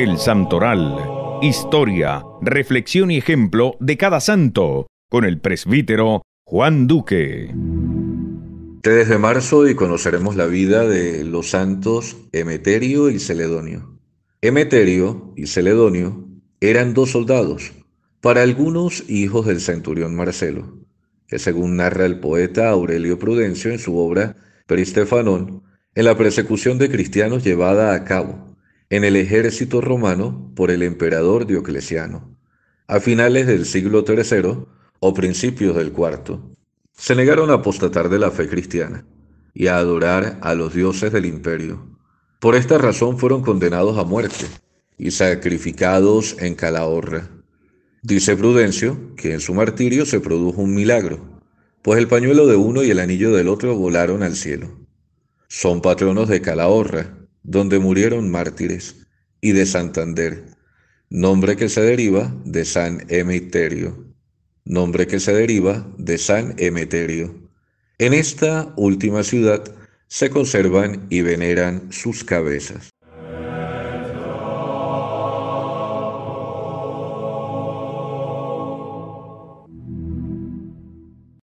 El Santoral. Historia, reflexión y ejemplo de cada santo, con el presbítero Juan Duque. 3 de marzo y conoceremos la vida de los santos Emeterio y Celedonio. Emeterio y Celedonio eran dos soldados, para algunos hijos del centurión Marcelo, que según narra el poeta Aurelio Prudencio en su obra Pristefanón, en la persecución de cristianos llevada a cabo en el ejército romano por el emperador Diocleciano. A finales del siglo III o principios del IV, se negaron a apostatar de la fe cristiana y a adorar a los dioses del imperio. Por esta razón fueron condenados a muerte y sacrificados en Calahorra. Dice Prudencio que en su martirio se produjo un milagro, pues el pañuelo de uno y el anillo del otro volaron al cielo. Son patronos de Calahorra, donde murieron mártires, y de Santander, nombre que se deriva de San Emeterio, nombre que se deriva de San Emeterio. En esta última ciudad se conservan y veneran sus cabezas.